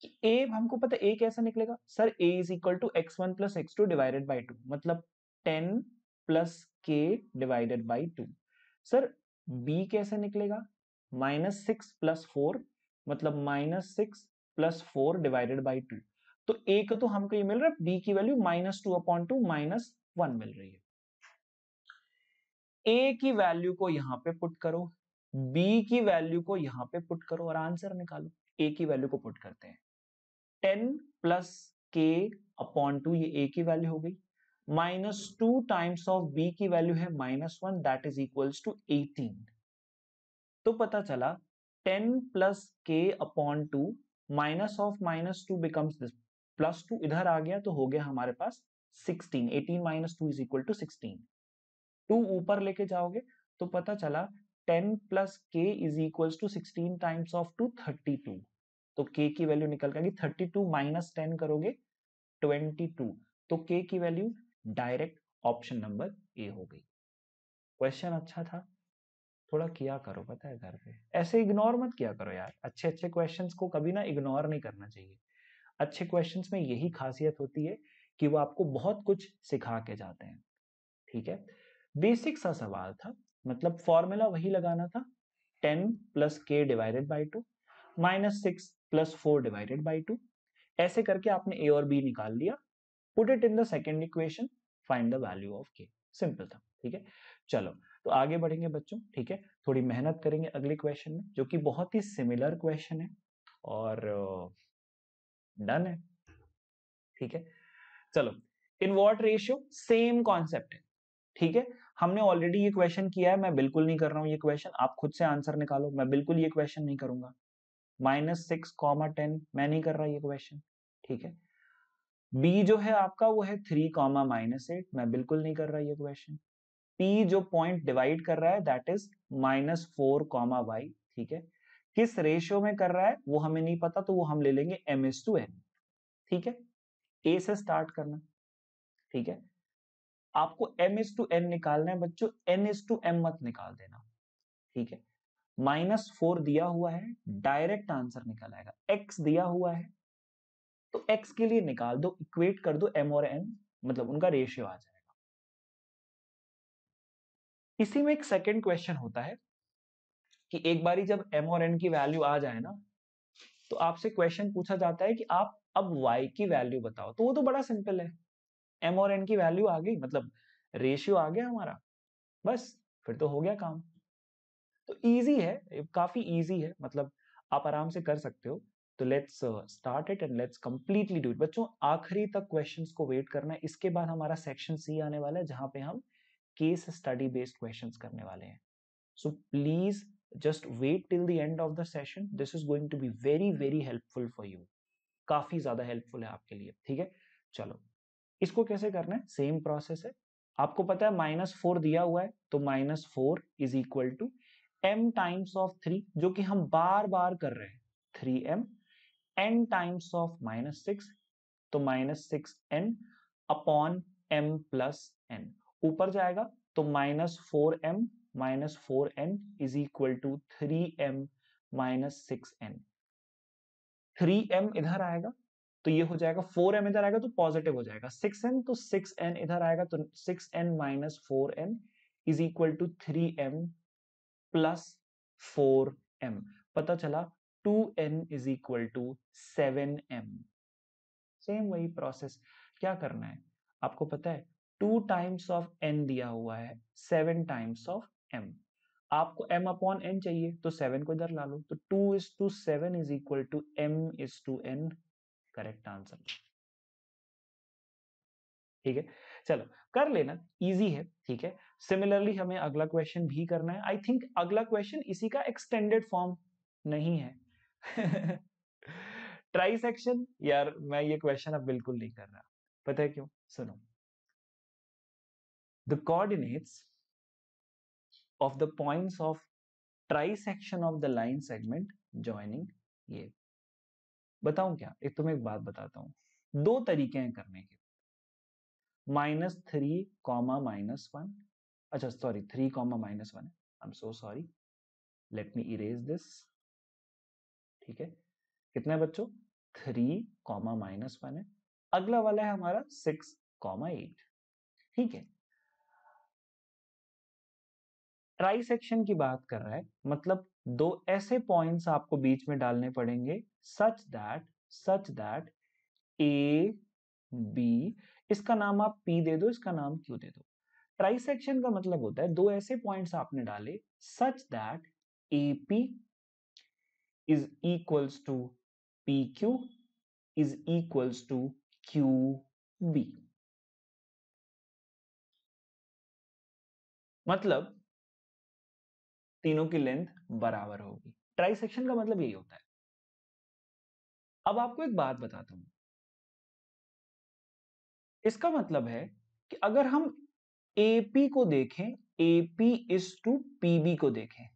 कि ए हमको पता है ए कैसा निकलेगा sir A is equal to x one plus x two divided by two मतलब ten plus K divided by two sir B कैसे निकलेगा माइनस सिक्स प्लस फोर मतलब minus six plus four divided by two तो A का तो हमको ये मिल रहा है बी की value minus two upon two minus one मिल रही है ए की वैल्यू को यहां पे पुट करो बी की वैल्यू को यहां पे पुट करो और आंसर निकालो ए की वैल्यू को पुट करते हैं ten plus K upon two ये ए की वैल्यू हो गई minus two times of B की वैल्यू है minus one that is equals to eighteen तो पता चला ten plus K upon two minus of minus two becomes this plus two इधर आ गया तो हो गया हमारे पास sixteen eighteen minus two is equal to sixteen two ऊपर लेके जाओगे तो पता चला ten plus K is equal to sixteen times of two thirty two तो के की वैल्यू निकल जाएगी थर्टी टू माइनस टेन करोगे ट्वेंटी टू तो के की value direct option number A हो गई क्वेश्चन अच्छा था थोड़ा किया करो पता है घर पे ऐसे इग्नोर मत किया करो यार अच्छे अच्छे क्वेश्चंस को कभी ना इग्नोर नहीं करना चाहिए अच्छे क्वेश्चंस में यही खासियत होती है कि वो आपको बहुत कुछ सिखा के जाते हैं ठीक है बेसिक सा सवाल था मतलब फॉर्मूला वही लगाना था ten plus K divided by two minus six plus four divided by two ऐसे करके आपने ए और बी निकाल लिया put it in the second equation find the value of K simple था ठीक है चलो तो आगे बढ़ेंगे बच्चों ठीक है थोड़ी मेहनत करेंगे अगले क्वेश्चन में जो कि बहुत ही सिमिलर क्वेश्चन है और डन है ठीक है चलो in what ratio same concept है ठीक है हमने ऑलरेडी ये क्वेश्चन किया है मैं बिल्कुल नहीं कर रहा हूं ये क्वेश्चन आप खुद से आंसर निकालो मैं बिल्कुल ये क्वेश्चन नहीं करूंगा माइनस सिक्स कॉमा टेन मैं नहीं कर रहा ये क्वेश्चन ठीक है बी जो है आपका वो है थ्री कॉमा माइनस एट मैं बिल्कुल नहीं कर रहा ये क्वेश्चन पी जो पॉइंट डिवाइड कर रहा है that is minus four comma Y ठीक है किस रेशियो में कर रहा है वो हमें नहीं पता तो वो हम ले लेंगे एम एस टू एन ठीक है ए से स्टार्ट करना ठीक है आपको एम एस टू एन निकालना है बच्चों एन एस टू एम मत निकाल देना ठीक है माइनस फोर दिया हुआ है डायरेक्ट आंसर निकल आएगा एक्स दिया हुआ है तो एक्स के लिए निकाल दो इक्वेट कर दो एम और एन मतलब उनका रेशियो आ जाएगा इसी में एक सेकेंड क्वेश्चन होता है कि एक बारी जब एम और एन की वैल्यू आ जाए ना तो आपसे क्वेश्चन पूछा जाता है कि आप अब y की वैल्यू बताओ तो वो तो बड़ा सिंपल है m और n की वैल्यू आ गई मतलब रेशियो आ गया हमारा बस फिर तो हो गया काम तो इजी है काफी इजी है मतलब आप आराम से कर सकते हो तो let's start it and let's completely do it बच्चों आखिरी तक क्वेश्चन को वेट करना है इसके बाद हमारा सेक्शन सी आने वाला है जहां पे हम केस स्टडी बेस्ड क्वेश्चन करने वाले हैं so please just wait till the end of the session this is going to be very very helpful for you काफी ज्यादा हेल्पफुल है आपके लिए ठीक है चलो इसको कैसे करना है सेम प्रोसेस है आपको पता है माइनस फोर दिया हुआ है तो minus four is equal to M times of three जो कि हम बार बार कर रहे हैं three M N times of minus six तो minus six N upon M plus N ऊपर जाएगा तो minus four M minus four N is equal to three M minus six N three M इधर आएगा तो ये हो जाएगा फोर एम इधर आएगा तो पॉजिटिव हो जाएगा सिक्स एन तो सिक्स एन इधर आएगा तो six N minus four N is equal to three M plus four M पता चला two N is equal to seven M same वही प्रोसेस क्या करना है आपको पता है टू टाइम्स ऑफ एन दिया हुआ है सेवन टाइम्स ऑफ एम आपको एम अपॉन एन चाहिए तो सेवन को इधर ला लो तो two is to seven is equal to M is to N correct answer ठीक है चलो कर लेना इजी है ठीक है सिमिलरली हमें अगला क्वेश्चन भी करना है आई थिंक अगला क्वेश्चन इसी का एक्सटेंडेड फॉर्म नहीं है ट्राई [LAUGHS] सेक्शन यार मैं ये क्वेश्चन अब बिल्कुल नहीं कर रहा पता है क्यों सुनो the coordinates of the points of trisection of the line segment joining ये बताऊं क्या एक तुम्हें एक बात बताता हूं दो तरीके हैं करने के minus three comma minus one अच्छा sorry three comma minus one I am so sorry let me erase this ठीक है कितना है बच्चों थ्री कॉमा माइनस वन है अगला वाला है हमारा सिक्स कॉमा एट ठीक है ट्राई सेक्शन की बात कर रहा है मतलब दो ऐसे पॉइंट्स आपको बीच में डालने पड़ेंगे such that such that A B इसका नाम आप पी दे दो इसका नाम क्यू दे दो ट्राई सेक्शन का मतलब होता है दो ऐसे पॉइंट्स आपने डाले such that A P is equals to PQ is equals to QB मतलब तीनों की लेंथ बराबर होगी ट्राई सेक्शन का मतलब यही होता है अब आपको एक बात बताता हूं इसका मतलब है कि अगर हम AP को देखें AP इज टू PB को देखें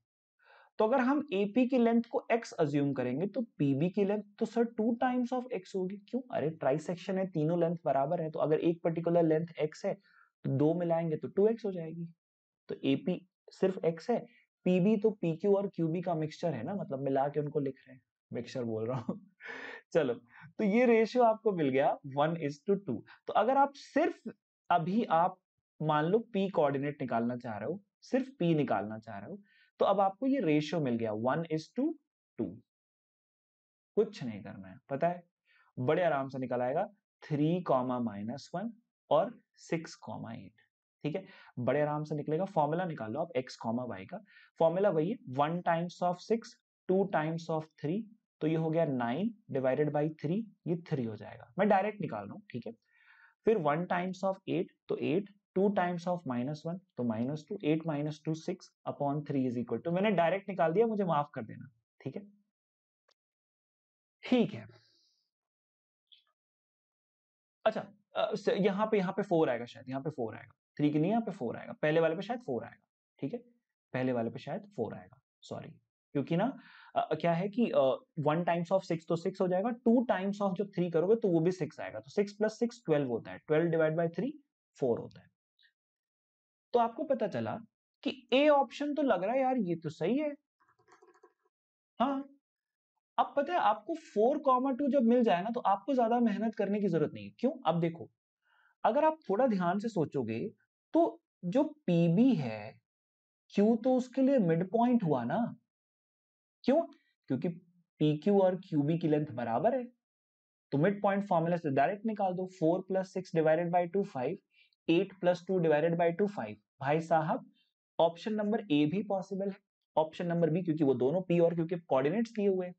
तो अगर हम AP की लेंथ को एक्स अज्यूम करेंगे तो PB की लेंथ तो sir two times of X होगी क्यों अरे ट्राई सेक्शन है तीनों लेंथ बराबर है तो अगर एक पर्टिकुलर लेंथ एक्स है तो दो मिलाएंगे तो 2x हो जाएगी तो AP सिर्फ एक्स है PB तो PQ और QB का मिक्सचर है ना मतलब मिला के उनको लिख रहे हैं मिक्सचर बोल रहा हूँ [LAUGHS] चलो तो ये रेशियो आपको मिल गया वन इज टू टू तो अगर आप सिर्फ अभी आप मान लो पी कोऑर्डिनेट निकालना चाह रहे हो सिर्फ पी निकालना चाह रहे हो तो अब आपको ये रेशियो मिल गया वन इज टू टू कुछ नहीं करना है पता है बड़े आराम से निकल आएगा थ्री कॉमा माइनस वन और सिक्स कॉमा एट ठीक है बड़े आराम से निकलेगा फॉर्मूला निकाल लो आप एक्स कॉमा वाई का फॉर्मूला वही है one times of six two times of three तो ये हो गया नाइन डिवाइडेड बाई थ्री ये थ्री हो जाएगा मैं डायरेक्ट निकाल रहा हूँ ठीक है फिर वन टाइम्स ऑफ एट तो eight two times of minus one तो minus two eight minus two six upon three is equal to मैंने डायरेक्ट निकाल दिया मुझे माफ कर देना ठीक है ठीक है अच्छा यहाँ पे यहाँ पे फोर आएगा शायद यहाँ पे फोर आएगा थ्री के नहीं यहाँ पे फोर आएगा पहले वाले पे शायद फोर आएगा ठीक है पहले वाले पे शायद फोर आएगा सॉरी क्योंकि ना आ, क्या है कि वन टाइम्स ऑफ सिक्स तो सिक्स हो जाएगा टू टाइम्स ऑफ जब थ्री करोगे तो वो भी सिक्स आएगा तो सिक्स प्लस सिक्स ट्वेल्व होता है twelve divide by three four होता है तो आपको पता चला कि ए ऑप्शन तो लग रहा है यार ये तो सही है हाँ अब पता है आपको फोर कॉमा टू जब मिल जाए ना तो आपको ज्यादा मेहनत करने की जरूरत नहीं है क्यों अब देखो अगर आप थोड़ा ध्यान से सोचोगे तो जो पीबी है क्यू तो उसके लिए मिड पॉइंट हुआ ना क्यों क्योंकि पी क्यू और क्यूबी की लेंथ बराबर है तो मिड पॉइंट फॉर्मूला से डायरेक्ट निकाल दो four plus six divided by two five eight plus two divided by two five भाई साहब ऑप्शन नंबर ए भी पॉसिबल है ऑप्शन नंबर बी क्योंकि वो दोनों पी और क्योंकि कोऑर्डिनेट्स दिए हुए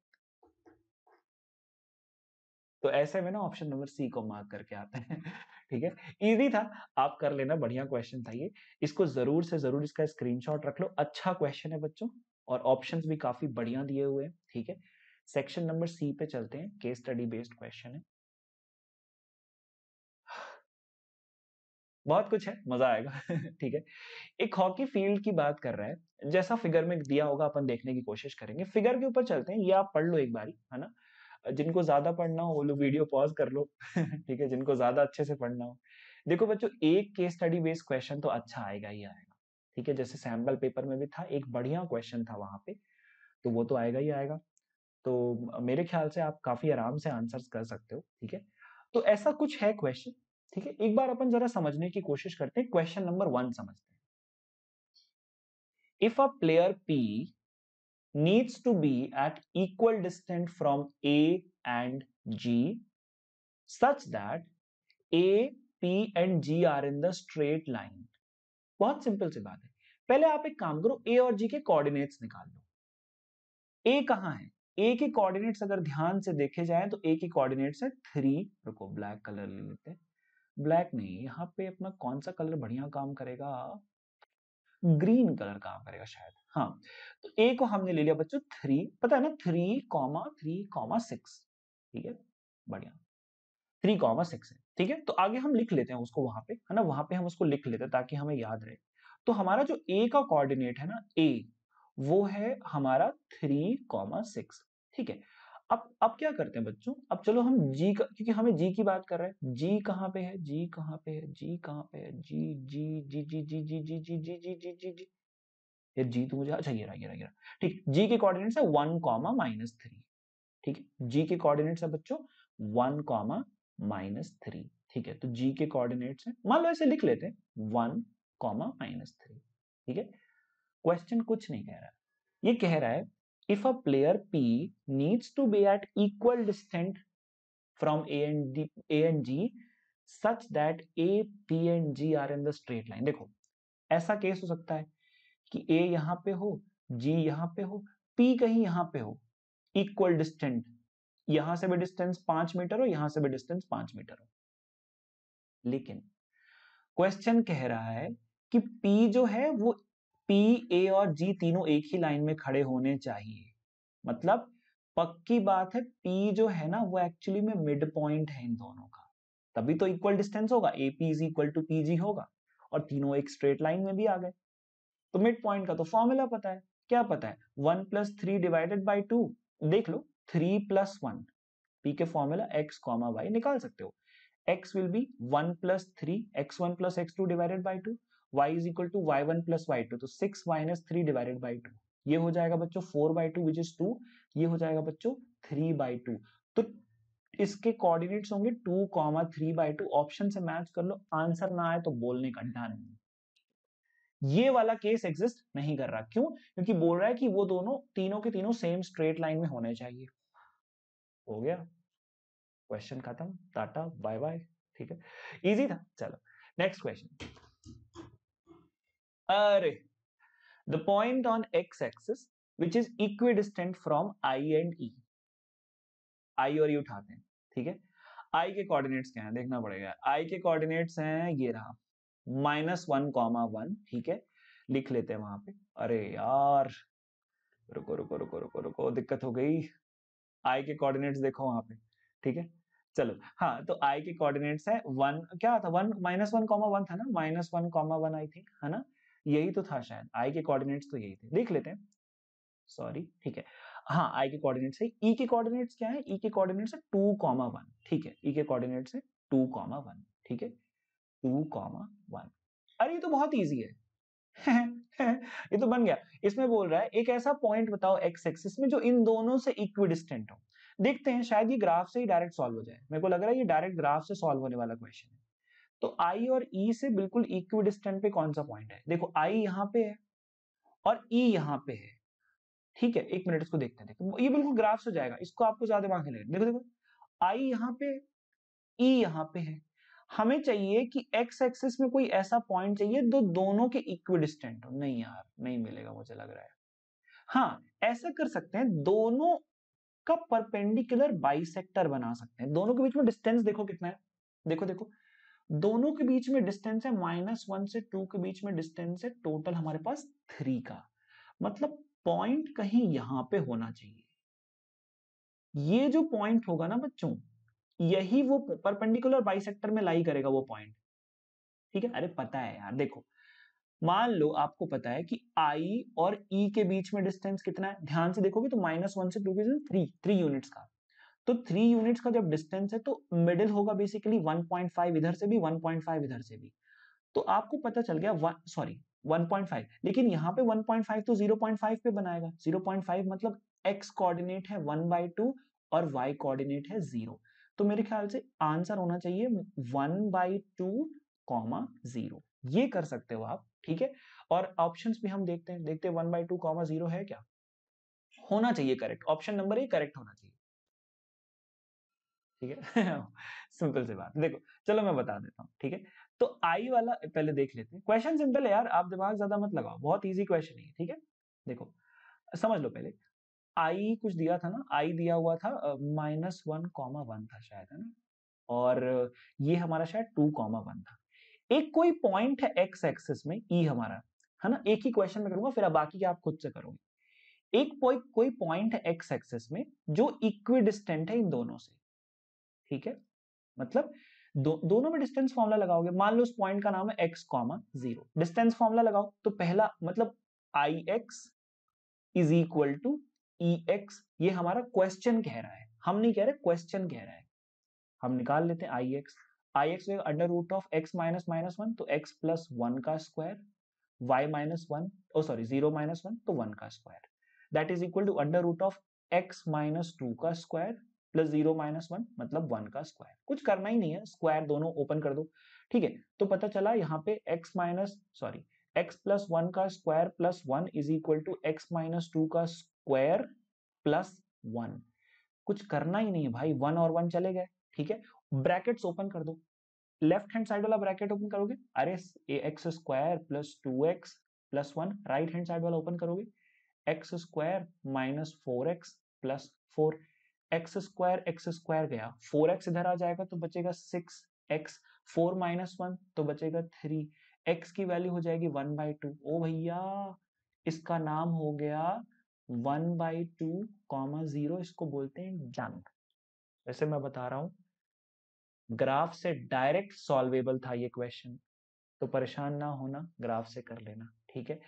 तो ऐसे में ना ऑप्शन नंबर सी को मार्क करके आते हैं [LAUGHS] ठीक है इजी था आप कर लेना बढ़िया क्वेश्चन था ये इसको जरूर से जरूर इसका स्क्रीनशॉट रख लो अच्छा क्वेश्चन है बच्चों और ऑप्शंस भी काफी बढ़िया दिए हुए हैं ठीक है सेक्शन नंबर सी पे चलते हैं केस स्टडी बेस्ड क्वेश्चन है बहुत कुछ है मजा आएगा [LAUGHS] ठीक है एक हॉकी फील्ड की बात कर रहा है जैसा फिगर में दिया होगा अपन देखने की कोशिश करेंगे फिगर के ऊपर चलते हैं ये आप पढ़ लो एक बारी है ना जिनको ज्यादा पढ़ना हो वो लोग वीडियो पॉज कर लो [LAUGHS] ठीक है जिनको ज्यादा अच्छे से पढ़ना हो देखो बच्चों एक केस स्टडी बेस्ड क्वेश्चन तो अच्छा आएगा ही आएगा ठीक है जैसे सैम्पल पेपर में भी था एक बढ़िया क्वेश्चन था वहां पे तो वो तो आएगा ही आएगा तो मेरे ख्याल से आप काफी आराम से आंसर कर सकते हो ठीक है तो ऐसा कुछ है क्वेश्चन ठीक है एक बार अपन जरा समझने की कोशिश करते हैं क्वेश्चन नंबर वन समझते हैं if a player P needs to be at equal distance from A and G such that A P and G are in the straight line बहुत सिंपल सी बात है पहले आप एक काम करो ए और जी के कोऑर्डिनेट्स निकाल लो ए कहा है ए के कोऑर्डिनेट्स अगर ध्यान से देखे जाए तो ए के कोऑर्डिनेट्स है थ्री रुको ब्लैक कलर ले लेते हैं ब्लैक नहीं यहाँ पे अपना कौन सा कलर बढ़िया काम करेगा ग्रीन कलर काम करेगा शायद हाँ तो ए को हमने ले लिया बच्चों थ्री पता है ना three comma three comma six ठीक है बढ़िया थ्री कॉमा सिक्स है ठीक है तो आगे हम लिख लेते हैं उसको वहां पे है ना वहां पे हम उसको लिख लेते हैं ताकि हमें याद रहे तो हमारा जो ए का कोऑर्डिनेट है ना ए वो है हमारा थ्री कॉमा सिक्स ठीक है अब अब क्या करते हैं बच्चों अब चलो हम जी का क्योंकि हमें जी की बात कर रहे हैं जी कहाँ पे है जी कहाँ पे है जी कहाँ पे है जी जी जी जी जी जी जी जी जी जी जी जी जी ये जी तो मुझे अच्छा गिरा गिरा गिरा ठीक जी के कोऑर्डिनेट्स है वन कॉमा माइनस थ्री ठीक है जी के कोऑर्डिनेट्स है बच्चों वन कॉमा माइनस थ्री ठीक है तो जी के कोऑर्डिनेट्स है मान लो ऐसे लिख लेते हैं वन कॉमा माइनस थ्री ठीक है क्वेश्चन कुछ नहीं कह रहा ये कह रहा है if a player P needs to be at equal distance from A and, D, A and G such that A, P and G are in the straight line. dekho aisa case ho sakta hai ki A yahan pe ho G yahan pe ho P kahin yahan pe ho equal distant यहां से भी distance पांच metre हो यहां से भी distance पांच metre हो लेकिन क्वेश्चन कह रहा है कि P जो है वो पी ए और जी तीनों एक ही लाइन में खड़े होने चाहिए मतलब पक्की बात है पी जो है ना वो एक्चुअली में मिड पॉइंट है इन दोनों का तभी तो इक्वल डिस्टेंस होगा A P is equal to P G होगा और तीनों एक स्ट्रेट लाइन में भी आ गए तो मिड पॉइंट का तो फॉर्मूला पता है क्या पता है one plus three divided by two देख लो थ्री प्लस वन पी के फॉर्मूला एक्स कॉमा वाई निकाल सकते हो X will be one plus three X one plus x two divided by two y is equal to y1 plus y2 तो 6 minus 3 divided by 2 ये हो जाएगा बच्चों 4 by 2 which is 2 ये हो जाएगा बच्चों 3 by 2 तो इसके कोऑर्डिनेट्स होंगे 2 कॉमा 3 by 2 ऑप्शन से मैच कर लो आंसर ना आए तो बोलने का डर नहीं ये वाला केस एग्जिस्ट नहीं कर रहा क्यों क्योंकि बोल रहा है कि वो दोनों तीनों के तीनों सेम स्ट्रेट लाइन में होने चाहिए हो गया क्वेश्चन खत्म टाटा बाय बाय ठीक है इजी था चलो next question array. The point on x-axis which is equidistant from i and e. i और e उठाते हैं ठीक है i के कोऑर्डिनेट्स क्या हैं देखना पड़ेगा i के कोऑर्डिनेट्स हैं ये रहा माइनस वन कॉमा वन ठीक है लिख लेते हैं वहां पे अरे यार रुको रुको रुको रुको रुको दिक्कत हो गई आई के कोऑर्डिनेट्स देखो वहां पे ठीक है चलो हाँ तो आई के कोऑर्डिनेट्स है वन क्या था one minus one comma one था ना minus one comma one I think है ना यही तो था शायद आई के कोऑर्डिनेट्स तो यही थे देख लेते हैं सॉरी ठीक है हाँ आई के कोऑर्डिनेट्स है ई के कोऑर्डिनेट्स क्या है ई e के कोऑर्डिनेट्स है टू कॉमा वन ठीक है ई e के कोऑर्डिनेट्स है टू कॉमा वन ठीक है टू कॉमा वन अरे ये तो बहुत ईजी है [LAUGHS] ये तो बन गया इसमें बोल रहा है एक ऐसा पॉइंट बताओ एक्स एक्सिस में जो इन दोनों से इक्विडिस्टेंट हो देखते हैं शायद ये ग्राफ से ही डायरेक्ट सॉल्व हो जाए मेरे को लग रहा है ये डायरेक्ट ग्राफ से सॉल्व होने वाला क्वेश्चन है तो आई और ई e से बिल्कुल इक्विडिस्टेंट पे कौन सा पॉइंट है देखो आई यहां पे है और ई e यहां पे है ठीक है एक मिनट इसको देखते हैं देखो ये बिल्कुल ग्राफ से जाएगा इसको आपको ज्यादा मांगे लगे देखो देखो आई यहां पे ई e यहां पे है हमें चाहिए कि एक्स एक्सिस में कोई ऐसा पॉइंट चाहिए जो दोनों के इक्विडिस्टेंट हो नहीं यार नहीं मिलेगा मुझे लग रहा है हाँ ऐसा कर सकते हैं दोनों का परपेंडिकुलर बाइसेक्टर बना सकते हैं दोनों के बीच में डिस्टेंस देखो कितना है देखो देखो दोनों के बीच में डिस्टेंस है माइनस वन से टू के बीच में डिस्टेंस है टोटल हमारे पास थ्री का मतलब पॉइंट कहीं यहां पे होना चाहिए ये जो पॉइंट होगा ना बच्चों यही वो परपेंडिकुलर बाई में लाई करेगा वो पॉइंट ठीक है अरे पता है यार देखो मान लो आपको पता है कि आई और ई e के बीच में डिस्टेंस कितना है ध्यान से देखोगे तो माइनस वन से टू के थ्री थ्री यूनिट्स का तो थ्री यूनिट्स का जब डिस्टेंस है तो मिडिल होगा बेसिकली 1.5 इधर से भी 1.5 इधर से भी तो आपको पता चल गया सॉरी 1.5 लेकिन यहाँ पे 1.5 तो 0.5 पे बनाएगा 0.5 मतलब x कोऑर्डिनेट है 1 बाई टू और y कोऑर्डिनेट है जीरो तो मेरे ख्याल से आंसर होना चाहिए one by two comma zero ये कर सकते हो आप ठीक है और ऑप्शन भी हम देखते हैं देखते हैं one by two comma zero है क्या होना चाहिए correct option number A correct होना चाहिए ठीक है [LAUGHS] सिंपल सी बात देखो चलो मैं बता देता हूँ ठीक है तो आई वाला पहले देख लेते हैं क्वेश्चन सिंपल है यार आप दिमाग ज्यादा मत लगाओ बहुत ईजी क्वेश्चन है ठीक है देखो समझ लो पहले आई कुछ दिया था ना आई दिया हुआ था माइनस वन कॉमा वन था शायद है ना और ये हमारा शायद टू कॉमा वन था एक कोई पॉइंट है एक्स एक्सिस में ई e हमारा है ना एक ही क्वेश्चन में करूंगा फिर अब बाकी आप खुद से करोगे एक कोई कोई पॉइंट है एक्स एक्सिस में जो इक्विडिस्टेंट है इन दोनों से ठीक है मतलब दो, दोनों में डिस्टेंस फॉर्मुला लगाओगे मान लो उस पॉइंट का नाम है X comma zero distance formula लगाओ तो पहला मतलब I X is equal to E X ये हमारा क्वेश्चन कह रहा है हम नहीं कह रहे क्वेश्चन कह रहा है हम निकाल लेते हैं I X I X under root of X minus minus one तो एक्स प्लस वन का square Y minus one oh sorry zero minus one तो वन का square that is equal to under root of X minus two का square plus zero minus one मतलब one का square कुछ करना ही नहीं है स्क्वायर दोनों ओपन कर दो ठीक है तो पता चला यहाँ पे X minus sorry X plus one का square plus one is equal to X minus two का स्क्वायर प्लस वन कुछ करना ही नहीं है भाई वन और वन चले गए ठीक है ब्रैकेट ओपन कर दो लेफ्ट हैंड साइड वाला ब्रैकेट ओपन करोगे अरे X square plus two x plus one right hand side वाला ओपन करोगे X square minus four X plus four X square X square गया फोर एक्स इधर आ जाएगा तो बचेगा six X four minus one तो बचेगा थ्री एक्स की वैल्यू हो जाएगी वन बाई टू ओ भैया इसका नाम हो गया one by two comma zero इसको बोलते हैं जंग वैसे मैं बता रहा हूं ग्राफ से डायरेक्ट सॉल्वेबल था ये क्वेश्चन तो परेशान ना होना ग्राफ से कर लेना ठीक है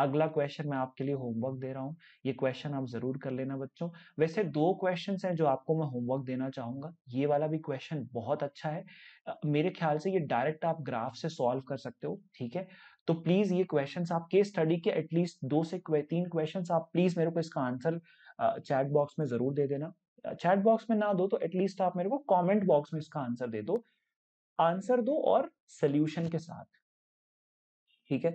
अगला क्वेश्चन मैं आपके लिए होमवर्क दे रहा हूँ ये क्वेश्चन आप जरूर कर लेना बच्चों वैसे दो क्वेश्चन हैं जो आपको मैं होमवर्क देना चाहूंगा ये वाला भी क्वेश्चन बहुत अच्छा है मेरे ख्याल से ये डायरेक्ट आप ग्राफ से सॉल्व कर सकते हो ठीक है तो प्लीज ये क्वेश्चन आप के स्टडी के एटलीस्ट दो से तीन क्वेश्चन आप प्लीज मेरे को इसका आंसर चैट बॉक्स में जरूर दे देना चैट बॉक्स में ना दो तो एटलीस्ट आप मेरे को कमेंट बॉक्स में इसका आंसर दे दो आंसर दो और सोल्यूशन के साथ ठीक है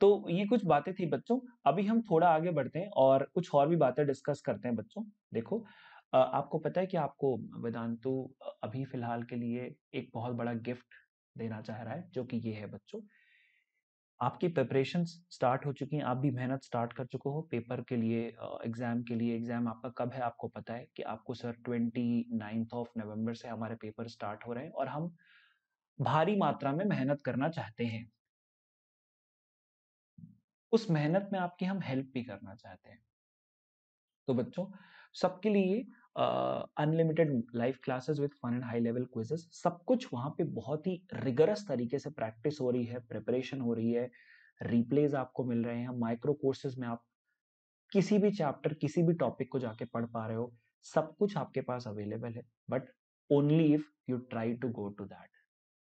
तो ये कुछ बातें थी बच्चों अभी हम थोड़ा आगे बढ़ते हैं और कुछ और भी बातें डिस्कस करते हैं बच्चों देखो आपको पता है कि आपको वेदांतु अभी फिलहाल के लिए एक बहुत बड़ा गिफ्ट देना चाह रहा है जो कि ये है बच्चों आपकी प्रिपरेशन स्टार्ट हो चुकी हैं आप भी मेहनत स्टार्ट कर चुके हो पेपर के लिए एग्जाम के लिए एग्जाम आपका कब है आपको पता है कि आपको sir twenty ninth of November से हमारे पेपर स्टार्ट हो रहे हैं और हम भारी मात्रा में मेहनत करना चाहते हैं उस मेहनत में आपकी हम हेल्प भी करना चाहते हैं तो बच्चों सबके लिए unlimited live classes with fun and high level quizzes सब कुछ वहां पे बहुत ही रिगरस तरीके से प्रैक्टिस हो रही है प्रिपरेशन हो रही है रिप्लेज आपको मिल रहे हैं माइक्रो कोर्सेज में आप किसी भी चैप्टर किसी भी टॉपिक को जाके पढ़ पा रहे हो सब कुछ आपके पास अवेलेबल है but only if you try to go to that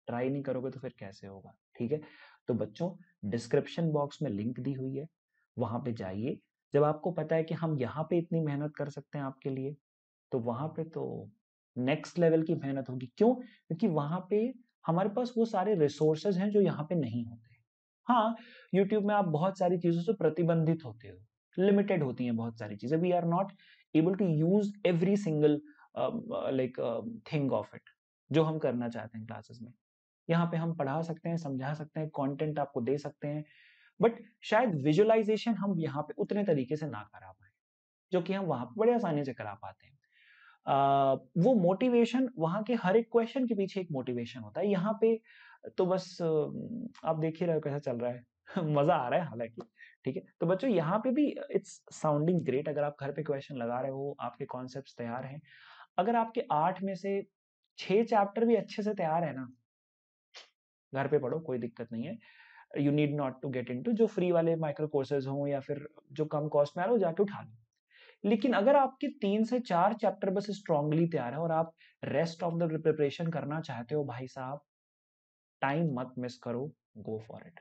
try नहीं करोगे तो फिर कैसे होगा ठीक है तो बच्चों डिस्क्रिप्शन बॉक्स में लिंक दी हुई है वहां पे जाइए जब आपको पता है कि हम यहाँ पे इतनी मेहनत कर सकते हैं आपके लिए तो वहां पे तो नेक्स्ट लेवल की मेहनत होगी क्यों क्योंकि वहां पे हमारे पास वो सारे रिसोर्सेज हैं जो यहाँ पे नहीं होते हाँ यूट्यूब में आप बहुत सारी चीजों से प्रतिबंधित होते हो लिमिटेड होती हैं बहुत सारी चीजें we are not able to use every single like thing of it जो हम करना चाहते हैं क्लासेस में यहाँ पे हम पढ़ा सकते हैं समझा सकते हैं कॉन्टेंट आपको दे सकते हैं बट शायद विजुअलाइजेशन हम यहाँ पे उतने तरीके से ना करा पाए जो कि हम वहां पर बड़े आसानी से करा पाते हैं आ, वो मोटिवेशन वहाँ के हर एक क्वेश्चन के पीछे एक मोटिवेशन होता है यहाँ पे तो बस आप देख ही रहे हो कैसा चल रहा है [LAUGHS] मजा आ रहा है हालांकि ठीक है तो बच्चों यहाँ पे भी इट्स साउंडिंग ग्रेट अगर आप घर पे क्वेश्चन लगा रहे हो आपके कॉन्सेप्ट तैयार हैं अगर आपके आठ में से छह चैप्टर भी अच्छे से तैयार है ना घर पे पढ़ो कोई दिक्कत नहीं है you need not to get into जो फ्री वाले माइक्रो कोर्सेज हों या फिर जो कम कॉस्ट में आ रहा हो जाके उठा लो लेकिन अगर आपके तीन से चार चैप्टर बस स्ट्रांगली तैयार है और आप रेस्ट ऑफ द प्रिपरेशन करना चाहते हो भाई साहब टाइम मत मिस करो go for it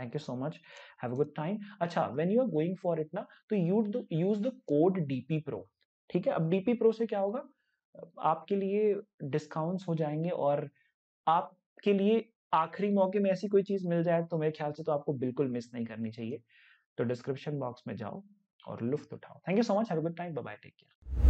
thank you so much have a good time अच्छा when you are going for it ना तो use the code DP pro ठीक है अब डीपी प्रो से क्या होगा आपके लिए डिस्काउंट्स हो जाएंगे और आपके लिए आखिरी मौके में ऐसी कोई चीज़ मिल जाए तो मेरे ख्याल से तो आपको बिल्कुल मिस नहीं करनी चाहिए तो डिस्क्रिप्शन बॉक्स में जाओ और लुफ्त उठाओ थैंक यू सो मच हर good time bye take care